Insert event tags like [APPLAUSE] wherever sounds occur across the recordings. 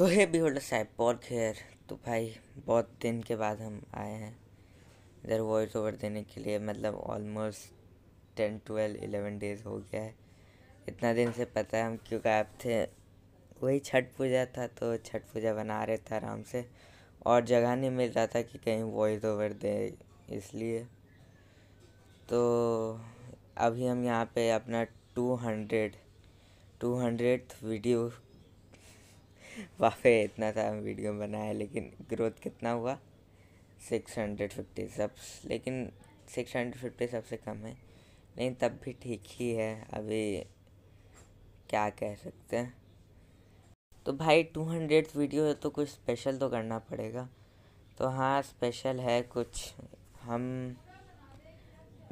तो हे साहब साइपॉर्ग हेयर तो भाई बहुत दिन के बाद हम आए हैं इधर वॉइस ओवर देने के लिए मतलब almost ten twelve eleven days हो गया है इतना दिन से पता है हम क्यों गायब थे वही छठ पूजा था तो छठ पूजा बना रहे थे आराम से और जगह नहीं मिल रहा था कि कहीं वॉइस ओवर दे इसलिए तो अभी हम यहाँ पे अपना two hundred two hundred video वाफे इतना था वीडियो बनाया लेकिन ग्रोथ कितना हुआ सिक्स हंड्रेड फिफ्टी सब्स लेकिन सिक्स हंड्रेड फिफ्टी सबसे कम है लेकिन तब भी ठीक ही है अभी क्या कह सकते हैं तो भाई टू हंड्रेड वीडियो है तो कुछ स्पेशल तो करना पड़ेगा तो हाँ स्पेशल है कुछ हम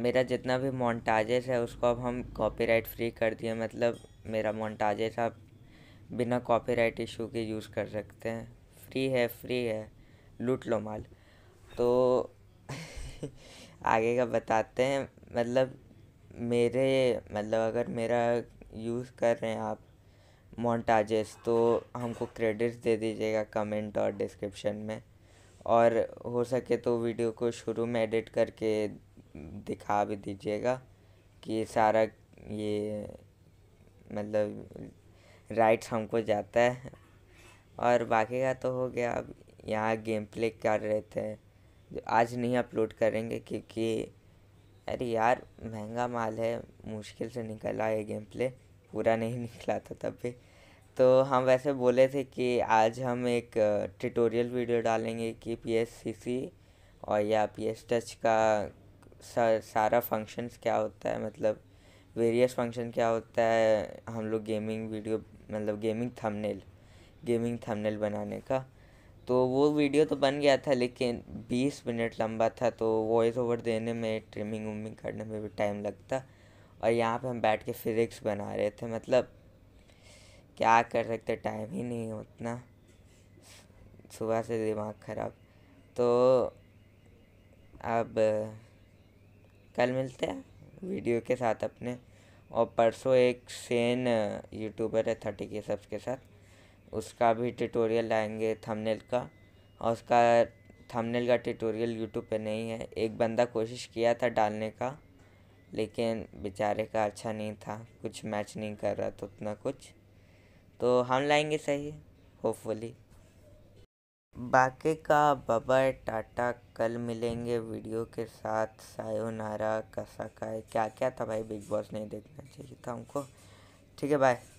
मेरा जितना भी मोन्टाजेस है उसको अब हम कॉपीराइट फ्री कर दिए मतलब मेरा मोन्टाजेस अब बिना कॉपीराइट इशू के यूज़ कर सकते हैं फ्री है फ्री है लूट लो माल तो [LAUGHS] आगे का बताते हैं मतलब मेरे मतलब अगर मेरा यूज़ कर रहे हैं आप मोन्टाजेस तो हमको क्रेडिट्स दे दीजिएगा कमेंट और डिस्क्रिप्शन में और हो सके तो वीडियो को शुरू में एडिट करके दिखा भी दीजिएगा कि सारा ये मतलब राइट्स हमको जाता है और बाकी का तो हो गया अब यहाँ गेम प्ले कर रहे थे जो आज नहीं अपलोड करेंगे क्योंकि अरे यार महंगा माल है मुश्किल से निकला ये गेम प्ले पूरा नहीं [LAUGHS] निकला था तब भी तो हम वैसे बोले थे कि आज हम एक ट्यूटोरियल वीडियो डालेंगे कि पी और या पी टच का सारा फंक्शंस क्या होता है मतलब वेरियस फंक्शन क्या होता है हम लोग गेमिंग वीडियो मतलब गेमिंग थंबनेल गेमिंग थंबनेल बनाने का तो वो वीडियो तो बन गया था लेकिन 20 मिनट लंबा था तो वॉइस ओवर देने में ट्रिमिंग उमिंग करने में भी टाइम लगता और यहाँ पे हम बैठ के फिजिक्स बना रहे थे मतलब क्या कर सकते टाइम ही नहीं उतना सुबह से दिमाग ख़राब तो अब कल मिलते हैं वीडियो के साथ अपने और परसों एक सेन यूट्यूबर है थर्टी के सब्स के साथ उसका भी ट्यूटोरियल लाएंगे थंबनेल का और उसका थंबनेल का ट्यूटोरियल यूट्यूब पे नहीं है एक बंदा कोशिश किया था डालने का लेकिन बेचारे का अच्छा नहीं था कुछ मैच नहीं कर रहा था उतना कुछ तो हम लाएंगे सही होपफुली बाके का बबर टाटा कल मिलेंगे वीडियो के साथ सायोनारा का क्या क्या था भाई बिग बॉस नहीं देखना चाहिए था हमको ठीक है बाय